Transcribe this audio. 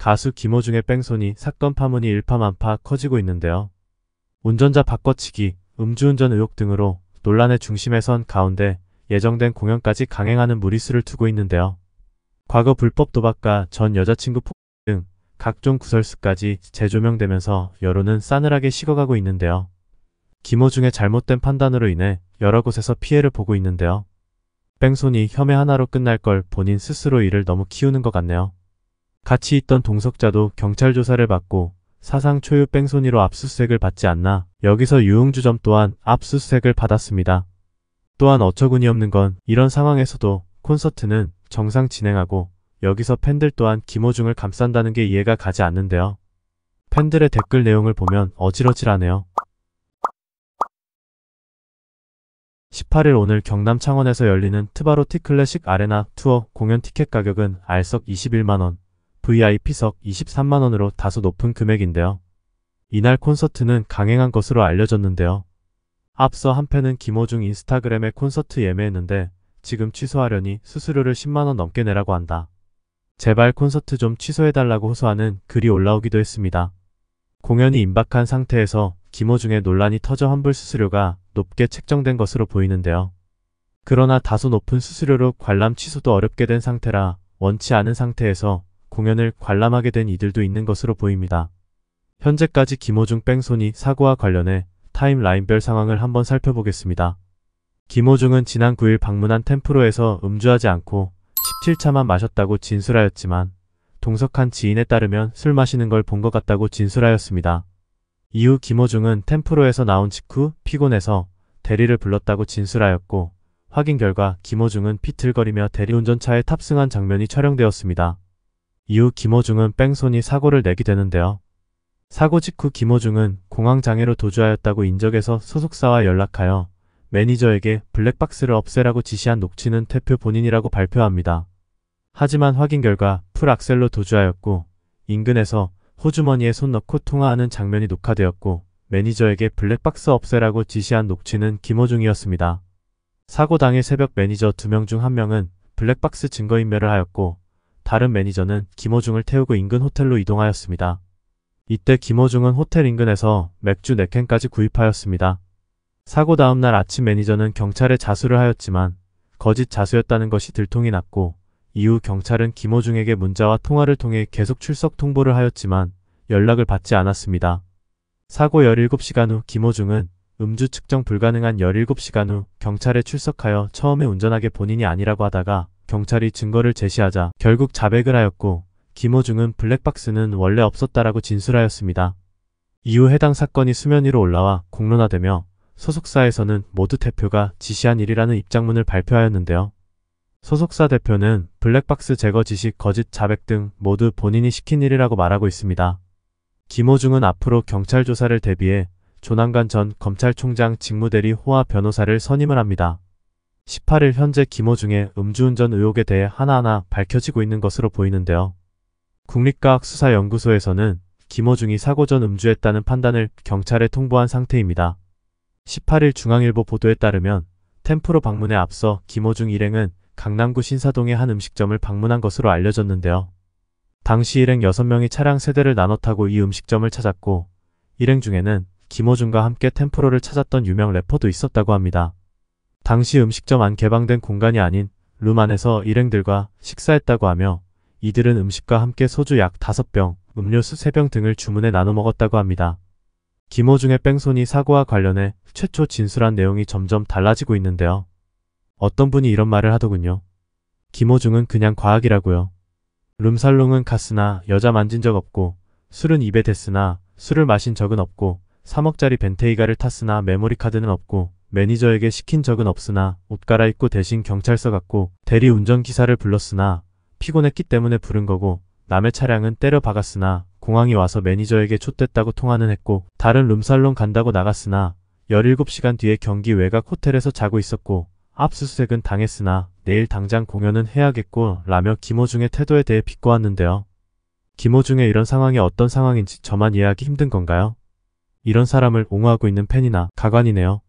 가수 김호중의 뺑소니 사건 파문이 일파만파 커지고 있는데요. 운전자 바꿔치기, 음주운전 의혹 등으로 논란의 중심에 선 가운데 예정된 공연까지 강행하는 무리수를 두고 있는데요. 과거 불법 도박과 전 여자친구 폭행등 각종 구설수까지 재조명되면서 여론은 싸늘하게 식어가고 있는데요. 김호중의 잘못된 판단으로 인해 여러 곳에서 피해를 보고 있는데요. 뺑소니 혐의 하나로 끝날 걸 본인 스스로 이를 너무 키우는 것 같네요. 같이 있던 동석자도 경찰 조사를 받고 사상 초유 뺑소니로 압수수색을 받지 않나 여기서 유흥주점 또한 압수수색을 받았습니다. 또한 어처구니없는 건 이런 상황에서도 콘서트는 정상 진행하고 여기서 팬들 또한 김호중을 감싼다는 게 이해가 가지 않는데요. 팬들의 댓글 내용을 보면 어지러질하네요 18일 오늘 경남 창원에서 열리는 트바로 티클래식 아레나 투어 공연 티켓 가격은 알석 21만원, VIP석 23만원으로 다소 높은 금액인데요. 이날 콘서트는 강행한 것으로 알려졌는데요. 앞서 한편은 김호중 인스타그램에 콘서트 예매했는데 지금 취소하려니 수수료를 10만원 넘게 내라고 한다. 제발 콘서트 좀 취소해달라고 호소하는 글이 올라오기도 했습니다. 공연이 임박한 상태에서 김호중의 논란이 터져 환불 수수료가 높게 책정된 것으로 보이는데요. 그러나 다소 높은 수수료로 관람 취소도 어렵게 된 상태라 원치 않은 상태에서 공연을 관람하게 된 이들도 있는 것으로 보입니다. 현재까지 김호중 뺑소니 사고와 관련해 타임라인별 상황을 한번 살펴보겠습니다. 김호중은 지난 9일 방문한 템프로에서 음주하지 않고 17차만 마셨다고 진술하였지만 동석한 지인에 따르면 술 마시는 걸 본 것 같다고 진술하였습니다. 이후 김호중은 템프로에서 나온 직후 피곤해서 대리를 불렀다고 진술하였고 확인 결과 김호중은 피틀거리며 대리운전차에 탑승한 장면이 촬영되었습니다. 이후 김호중은 뺑소니 사고를 내게 되는데요. 사고 직후 김호중은 공황장애로 도주하였다고 인적에서 소속사와 연락하여 매니저에게 블랙박스를 없애라고 지시한 녹취는 대표 본인이라고 발표합니다. 하지만 확인 결과 풀악셀로 도주하였고 인근에서 호주머니에 손 넣고 통화하는 장면이 녹화되었고 매니저에게 블랙박스 없애라고 지시한 녹취는 김호중이었습니다. 사고 당일 새벽 매니저 2명 중 1명은 블랙박스 증거인멸을 하였고 다른 매니저는 김호중을 태우고 인근 호텔로 이동하였습니다. 이때 김호중은 호텔 인근에서 맥주 4캔까지 구입하였습니다. 사고 다음날 아침 매니저는 경찰에 자수를 하였지만 거짓 자수였다는 것이 들통이 났고 이후 경찰은 김호중에게 문자와 통화를 통해 계속 출석 통보를 하였지만 연락을 받지 않았습니다. 사고 17시간 후 김호중은 음주 측정 불가능한 17시간 후 경찰에 출석하여 처음에 운전하게 본인이 아니라고 하다가 경찰이 증거를 제시하자 결국 자백을 하였고 김호중은 블랙박스는 원래 없었다라고 진술하였습니다. 이후 해당 사건이 수면 위로 올라와 공론화되며 소속사에서는 모두 대표가 지시한 일이라는 입장문을 발표하였는데요. 소속사 대표는 블랙박스 제거 지시 거짓 자백 등 모두 본인이 시킨 일이라고 말하고 있습니다. 김호중은 앞으로 경찰 조사를 대비해 조남관 전 검찰총장 직무대리 호화 변호사를 선임을 합니다. 18일 현재 김호중의 음주운전 의혹에 대해 하나하나 밝혀지고 있는 것으로 보이는데요. 국립과학수사연구소에서는 김호중이 사고 전 음주했다는 판단을 경찰에 통보한 상태입니다. 18일 중앙일보 보도에 따르면 템프로 방문에 앞서 김호중 일행은 강남구 신사동의 한 음식점을 방문한 것으로 알려졌는데요. 당시 일행 6명이 차량 세대를 나눠 타고 이 음식점을 찾았고 일행 중에는 김호중과 함께 템프로를 찾았던 유명 래퍼도 있었다고 합니다. 당시 음식점 안 개방된 공간이 아닌 룸 안에서 일행들과 식사했다고 하며 이들은 음식과 함께 소주 약 5병, 음료수 3병 등을 주문해 나눠 먹었다고 합니다. 김호중의 뺑소니 사고와 관련해 최초 진술한 내용이 점점 달라지고 있는데요. 어떤 분이 이런 말을 하더군요. 김호중은 그냥 과학이라고요. 룸살롱은 갔으나 여자 만진 적 없고 술은 입에 댔으나 술을 마신 적은 없고 3억짜리 벤테이가를 탔으나 메모리 카드는 없고 매니저에게 시킨 적은 없으나 옷 갈아입고 대신 경찰서 갔고 대리운전기사를 불렀으나 피곤했기 때문에 부른 거고 남의 차량은 때려 박았으나 공항에 와서 매니저에게 촛댔다고 통화는 했고 다른 룸살롱 간다고 나갔으나 17시간 뒤에 경기 외곽 호텔에서 자고 있었고 압수수색은 당했으나 내일 당장 공연은 해야겠고 라며 김호중의 태도에 대해 비꼬았는데요. 김호중의 이런 상황이 어떤 상황인지 저만 이해하기 힘든 건가요? 이런 사람을 옹호하고 있는 팬이나 가관이네요.